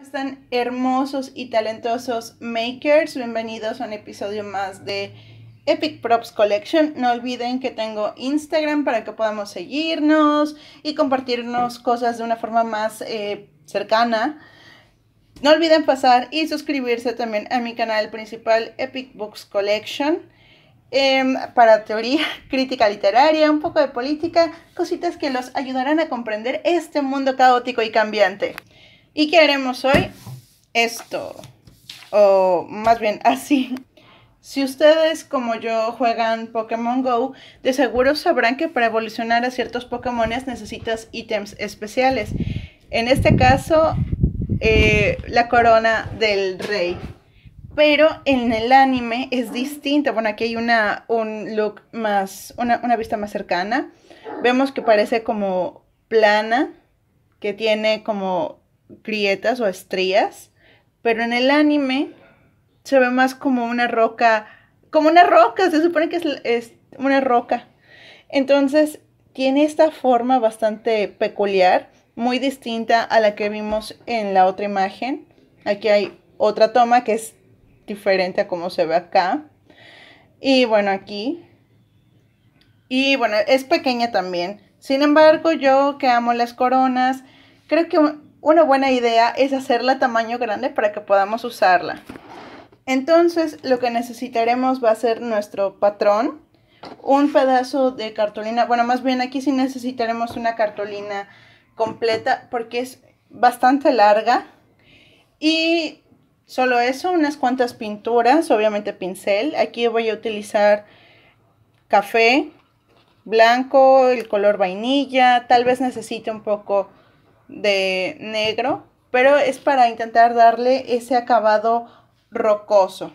están hermosos y talentosos makers? Bienvenidos a un episodio más de Epic Props Collection. No olviden que tengo Instagram para que podamos seguirnos y compartirnos cosas de una forma más eh, cercana. No olviden pasar y suscribirse también a mi canal principal Epic Books Collection. Em, para teoría, crítica literaria, un poco de política, cositas que los ayudarán a comprender este mundo caótico y cambiante. Y qué haremos hoy esto, o más bien así. Si ustedes como yo juegan Pokémon Go, de seguro sabrán que para evolucionar a ciertos Pokémon necesitas ítems especiales. En este caso, eh, la corona del rey. Pero en el anime es distinta. Bueno, aquí hay una, un look más, una, una vista más cercana. Vemos que parece como plana, que tiene como grietas o estrías, pero en el anime se ve más como una roca, como una roca, se supone que es, una roca. Entonces, tiene esta forma bastante peculiar, muy distinta a la que vimos en la otra imagen. Aquí hay otra toma que es diferente a como se ve acá. Y bueno, aquí. Y bueno, es pequeña también. Sin embargo, yo que amo las coronas, creo que una buena idea es hacerla tamaño grande para que podamos usarla. Entonces lo que necesitaremos va a ser nuestro patrón, un pedazo de cartulina, bueno más bien aquí sí necesitaremos una cartulina completa porque es bastante larga y solo eso, unas cuantas pinturas, obviamente pincel, aquí voy a utilizar café, blanco, el color vainilla, tal vez necesite un poco de negro, pero es para intentar darle ese acabado rocoso.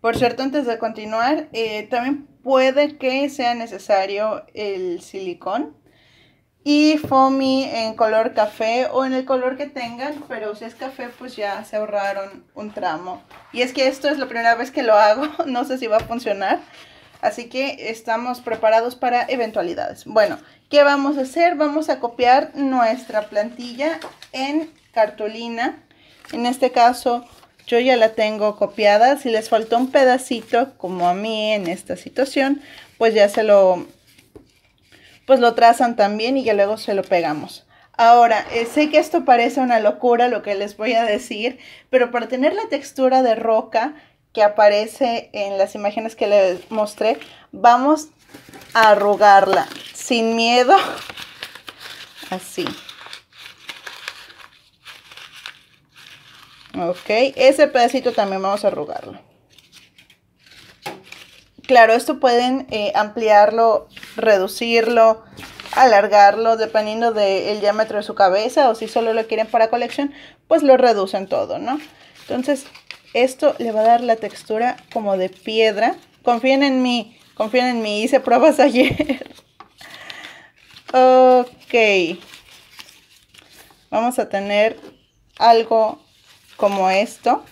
Por cierto, antes de continuar, eh, también puede que sea necesario el silicón y foamy en color café o en el color que tengan, pero si es café pues ya se ahorraron un tramo. Y es que esto es la primera vez que lo hago, no sé si va a funcionar, Así que estamos preparados para eventualidades. Bueno, ¿qué vamos a hacer? Vamos a copiar nuestra plantilla en cartulina. En este caso, yo ya la tengo copiada. Si les faltó un pedacito, como a mí en esta situación, pues ya se lo, pues lo trazan también y ya luego se lo pegamos. Ahora, eh, sé que esto parece una locura lo que les voy a decir, pero para tener la textura de roca que aparece en las imágenes que les mostré, vamos a arrugarla sin miedo, así. Ok, ese pedacito también vamos a arrugarlo. Claro, esto pueden eh, ampliarlo, reducirlo, alargarlo, dependiendo del diámetro de su cabeza o si solo lo quieren para colección, pues lo reducen todo, ¿no? Entonces, esto le va a dar la textura como de piedra. Confíen en mí, confíen en mí, hice pruebas ayer. ok. Vamos a tener algo como esto.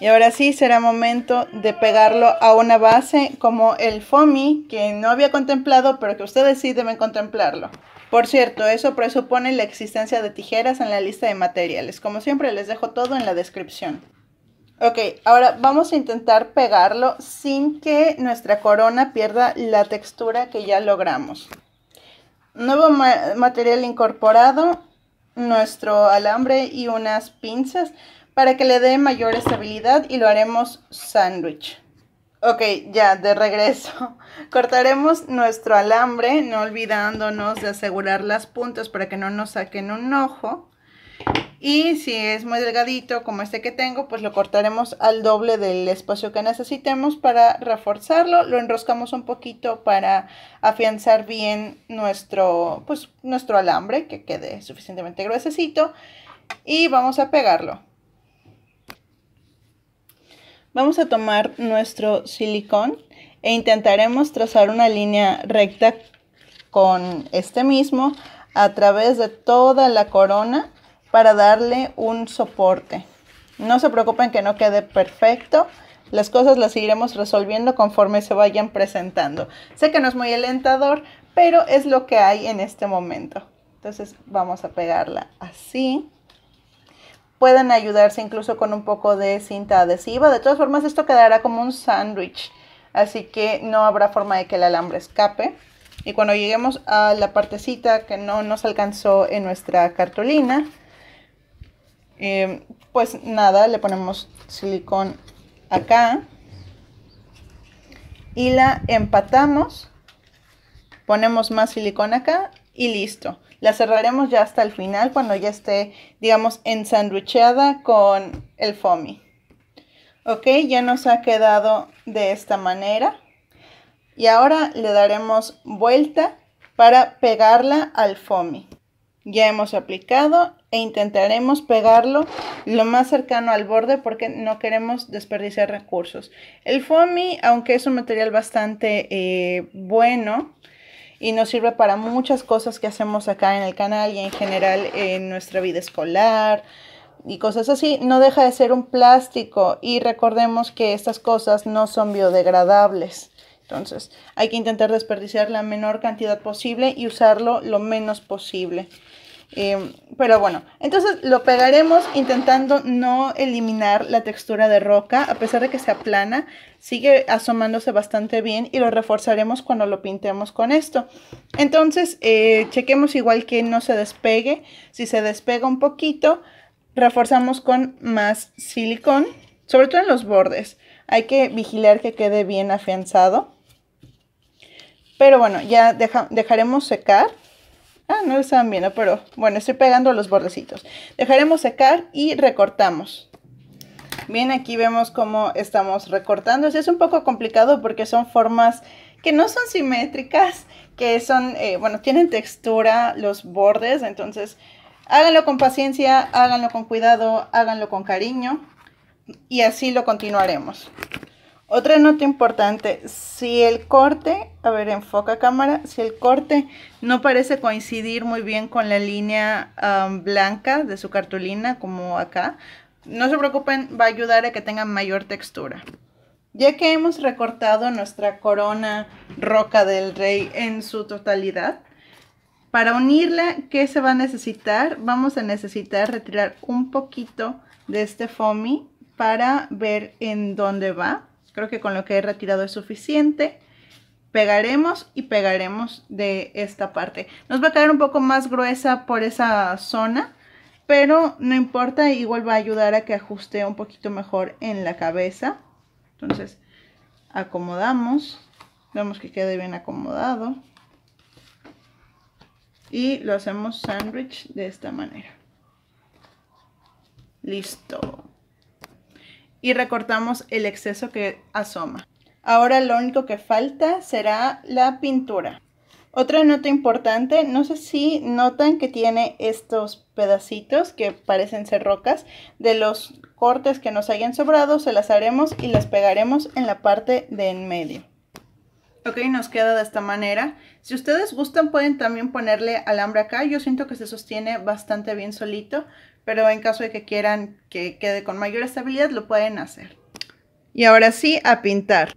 Y ahora sí será momento de pegarlo a una base como el FOMI que no había contemplado, pero que ustedes sí deben contemplarlo. Por cierto, eso presupone la existencia de tijeras en la lista de materiales. Como siempre, les dejo todo en la descripción. Ok, ahora vamos a intentar pegarlo sin que nuestra corona pierda la textura que ya logramos. Nuevo material incorporado, nuestro alambre y unas pinzas para que le dé mayor estabilidad y lo haremos sándwich. Ok, ya, de regreso. Cortaremos nuestro alambre, no olvidándonos de asegurar las puntas para que no nos saquen un ojo. Y si es muy delgadito como este que tengo, pues lo cortaremos al doble del espacio que necesitemos para reforzarlo. Lo enroscamos un poquito para afianzar bien nuestro, pues, nuestro alambre que quede suficientemente gruesecito. Y vamos a pegarlo. Vamos a tomar nuestro silicón e intentaremos trazar una línea recta con este mismo a través de toda la corona para darle un soporte. No se preocupen que no quede perfecto. Las cosas las seguiremos resolviendo conforme se vayan presentando. Sé que no es muy alentador, pero es lo que hay en este momento. Entonces vamos a pegarla así. Pueden ayudarse incluso con un poco de cinta adhesiva. De todas formas, esto quedará como un sándwich, así que no habrá forma de que el alambre escape. Y cuando lleguemos a la partecita que no nos alcanzó en nuestra cartulina, eh, pues nada, le ponemos silicón acá y la empatamos, ponemos más silicón acá y listo. La cerraremos ya hasta el final cuando ya esté, digamos, ensanducheada con el foamy. Ok, ya nos ha quedado de esta manera. Y ahora le daremos vuelta para pegarla al foamy. Ya hemos aplicado e intentaremos pegarlo lo más cercano al borde porque no queremos desperdiciar recursos. El foamy, aunque es un material bastante eh, bueno, y nos sirve para muchas cosas que hacemos acá en el canal y en general en nuestra vida escolar y cosas así. No deja de ser un plástico y recordemos que estas cosas no son biodegradables. Entonces hay que intentar desperdiciar la menor cantidad posible y usarlo lo menos posible. Eh, pero bueno, entonces lo pegaremos intentando no eliminar la textura de roca, a pesar de que se aplana, sigue asomándose bastante bien y lo reforzaremos cuando lo pintemos con esto. Entonces, eh, chequemos igual que no se despegue, si se despega un poquito, reforzamos con más silicón, sobre todo en los bordes. Hay que vigilar que quede bien afianzado. Pero bueno, ya dejaremos secar Ah, no lo estaban viendo, pero bueno, estoy pegando los bordecitos. Dejaremos secar y recortamos. Bien, aquí vemos cómo estamos recortando. Es un poco complicado porque son formas que no son simétricas, que son, eh, bueno, tienen textura los bordes, entonces háganlo con paciencia, háganlo con cuidado, háganlo con cariño y así lo continuaremos. Otra nota importante, si el corte, a ver, enfoca cámara, si el corte no parece coincidir muy bien con la línea blanca de su cartulina, como acá, no se preocupen, va a ayudar a que tenga mayor textura. Ya que hemos recortado nuestra corona roca del rey en su totalidad, para unirla, ¿qué se va a necesitar? Vamos a necesitar retirar un poquito de este foamy para ver en dónde va. Creo que con lo que he retirado es suficiente. Pegaremos y pegaremos de esta parte. Nos va a caer un poco más gruesa por esa zona, pero no importa, igual va a ayudar a que ajuste un poquito mejor en la cabeza. Entonces acomodamos, vemos que quede bien acomodado y lo hacemos sandwich de esta manera. Listo y recortamos el exceso que asoma. Ahora lo único que falta será la pintura. Otra nota importante, no sé si notan que tiene estos pedacitos que parecen ser rocas. De los cortes que nos hayan sobrado se las haremos y las pegaremos en la parte de en medio. Ok, nos queda de esta manera. Si ustedes gustan pueden también ponerle alambre acá. Yo siento que se sostiene bastante bien solito, pero en caso de que quieran que quede con mayor estabilidad lo pueden hacer. Y ahora sí, a pintar.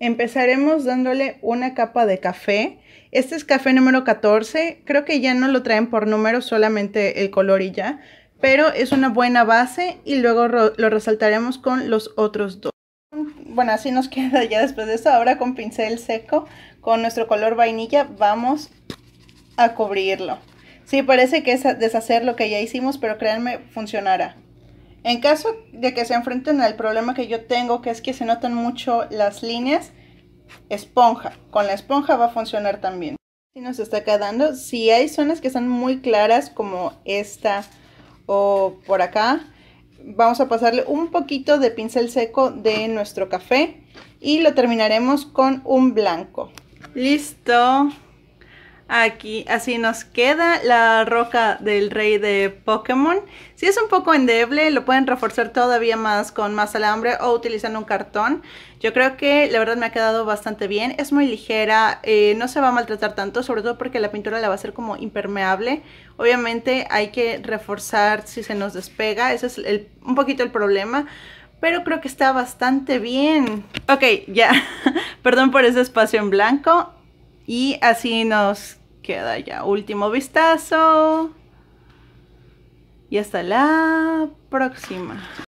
Empezaremos dándole una capa de café. Este es café número 14. Creo que ya no lo traen por número, solamente el color y ya. Pero es una buena base y luego lo resaltaremos con los otros dos bueno, así nos queda ya después de eso. Ahora con pincel seco, con nuestro color vainilla, vamos a cubrirlo. Sí, parece que es deshacer lo que ya hicimos, pero créanme, funcionará. En caso de que se enfrenten al problema que yo tengo, que es que se notan mucho las líneas, esponja. Con la esponja va a funcionar también. Si nos está quedando, si hay zonas que están muy claras como esta o por acá, vamos a pasarle un poquito de pincel seco de nuestro café y lo terminaremos con un blanco. Listo. Aquí así nos queda la roca del rey de Pokémon. Si es un poco endeble, lo pueden reforzar todavía más con más alambre o utilizando un cartón. Yo creo que la verdad me ha quedado bastante bien. Es muy ligera, eh, no se va a maltratar tanto, sobre todo porque la pintura la va a hacer como impermeable. Obviamente hay que reforzar si se nos despega, ese es un poquito el problema pero creo que está bastante bien. Ok, ya, perdón por ese espacio en blanco y así nos queda ya último vistazo. Y hasta la próxima.